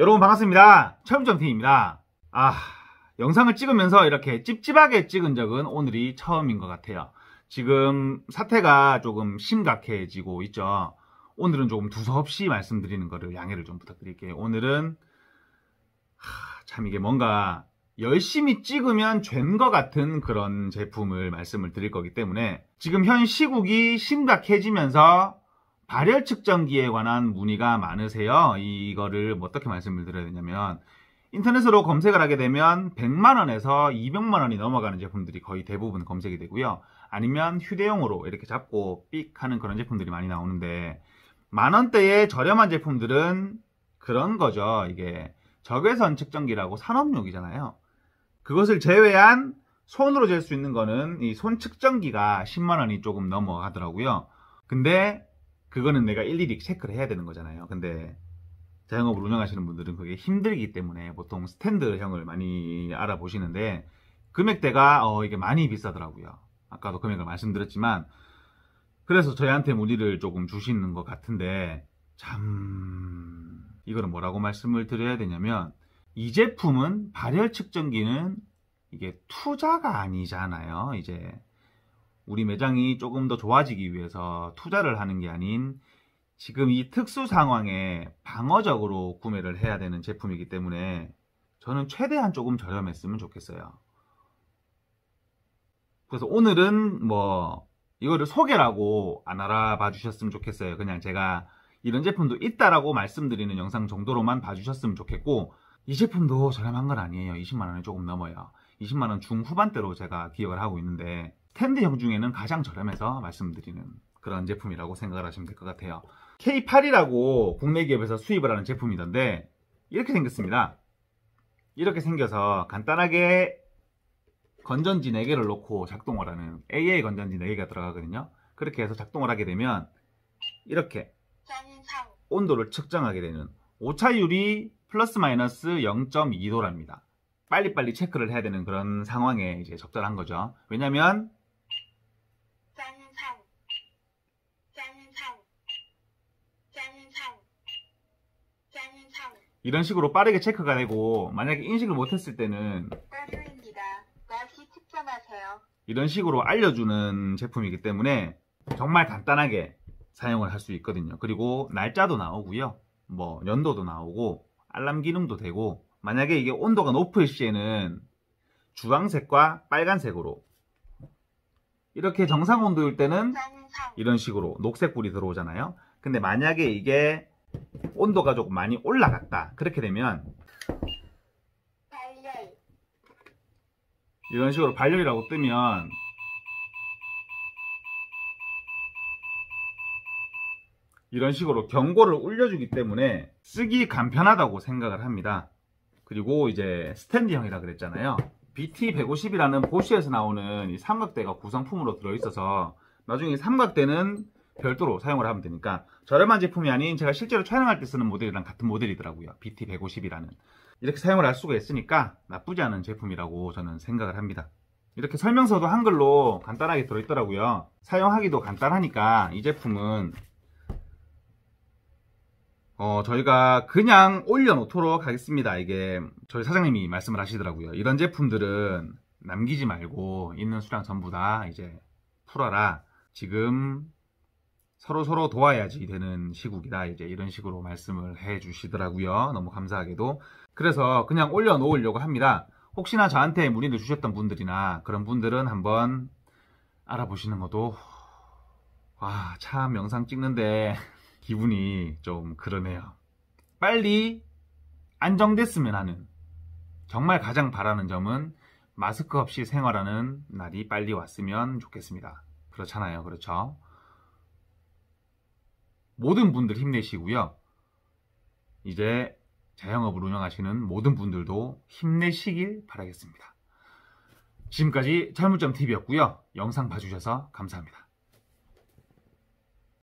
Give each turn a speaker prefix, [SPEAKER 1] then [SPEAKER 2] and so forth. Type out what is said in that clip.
[SPEAKER 1] 여러분 반갑습니다. 처음점팀입니다. 아, 영상을 찍으면서 이렇게 찝찝하게 찍은 적은 오늘이 처음인 것 같아요. 지금 사태가 조금 심각해지고 있죠. 오늘은 조금 두서없이 말씀드리는 거를 양해를 좀 부탁드릴게요. 오늘은 하, 참 이게 뭔가 열심히 찍으면 죄인 것 같은 그런 제품을 말씀을 드릴 거기 때문에 지금 현 시국이 심각해지면서 발열 측정기에 관한 문의가 많으세요. 이거를 뭐 어떻게 말씀을 드려야 되냐면 인터넷으로 검색을 하게 되면 100만원에서 200만원이 넘어가는 제품들이 거의 대부분 검색이 되고요. 아니면 휴대용으로 이렇게 잡고 삑 하는 그런 제품들이 많이 나오는데 만원대의 저렴한 제품들은 그런 거죠. 이게 적외선 측정기라고 산업용이잖아요. 그것을 제외한 손으로 잴 수 있는 거는 이 손 측정기가 10만원이 조금 넘어가더라고요. 근데 그거는 내가 일일이 체크를 해야 되는 거잖아요. 근데 자영업을 운영하시는 분들은 그게 힘들기 때문에 보통 스탠드형을 많이 알아보시는데 금액대가 어 이게 많이 비싸더라고요. 아까도 금액을 말씀드렸지만 그래서 저희한테 문의를 조금 주시는 것 같은데 참 이거는 뭐라고 말씀을 드려야 되냐면 이 제품은 발열 측정기는 이게 투자가 아니잖아요. 이제 우리 매장이 조금 더 좋아지기 위해서 투자를 하는 게 아닌 지금 이 특수 상황에 방어적으로 구매를 해야 되는 제품이기 때문에 저는 최대한 조금 저렴했으면 좋겠어요. 그래서 오늘은 뭐 이거를 소개라고 안 알아봐 주셨으면 좋겠어요. 그냥 제가 이런 제품도 있다라고 말씀드리는 영상 정도로만 봐주셨으면 좋겠고 이 제품도 저렴한 건 아니에요. 20만원에 조금 넘어요. 20만원 중후반대로 제가 기억을 하고 있는데 스탠드형 중에는 가장 저렴해서 말씀드리는 그런 제품이라고 생각을 하시면 될 것 같아요. K8이라고 국내 기업에서 수입을 하는 제품이던데 이렇게 생겼습니다. 이렇게 생겨서 간단하게 건전지 4개를 놓고 작동을 하는 AA 건전지 4개가 들어가거든요. 그렇게 해서 작동을 하게 되면 이렇게 온도를 측정하게 되는 오차율이 플러스 마이너스 0.2도랍니다. 빨리빨리 체크를 해야 되는 그런 상황에 이제 적절한 거죠. 왜냐면 하 이런 식으로 빠르게 체크가 되고 만약에 인식을 못했을 때는 이런 식으로 알려주는 제품이기 때문에 정말 간단하게 사용을 할 수 있거든요. 그리고 날짜도 나오고요. 뭐 연도도 나오고 알람 기능도 되고 만약에 이게 온도가 높을 시에는 주황색과 빨간색으로 이렇게 정상 온도일 때는 이런 식으로 녹색 불이 들어오잖아요. 근데 만약에 이게 온도가 조금 많이 올라갔다 그렇게 되면 발열. 이런 식으로 발열이라고 뜨면 이런 식으로 경고를 울려주기 때문에 쓰기 간편하다고 생각을 합니다 그리고 이제 스탠드형이라 그랬잖아요 BT150이라는 보쉬에서 나오는 이 삼각대가 구성품으로 들어있어서 나중에 삼각대는 별도로 사용을 하면 되니까 저렴한 제품이 아닌 제가 실제로 촬영할 때 쓰는 모델이랑 같은 모델이더라고요. BT150이라는 이렇게 사용을 할 수가 있으니까 나쁘지 않은 제품이라고 저는 생각을 합니다. 이렇게 설명서도 한글로 간단하게 들어있더라고요. 사용하기도 간단하니까 이 제품은 어, 저희가 그냥 올려놓도록 하겠습니다. 이게 저희 사장님이 말씀을 하시더라고요. 이런 제품들은 남기지 말고 있는 수량 전부 다 이제 풀어라. 지금 서로 서로 도와야지 되는 시국이다. 이제 이런 식으로 말씀을 해 주시더라고요. 너무 감사하게도. 그래서 그냥 올려놓으려고 합니다. 혹시나 저한테 문의를 주셨던 분들이나 그런 분들은 한번 알아보시는 것도 와, 참 영상 찍는데 기분이 좀 그러네요. 빨리 안정됐으면 하는 정말 가장 바라는 점은 마스크 없이 생활하는 날이 빨리 왔으면 좋겠습니다. 그렇잖아요. 그렇죠? 모든 분들 힘내시고요. 이제 자영업을 운영하시는 모든 분들도 힘내시길 바라겠습니다. 지금까지 잘못점TV였고요. 영상 봐주셔서 감사합니다.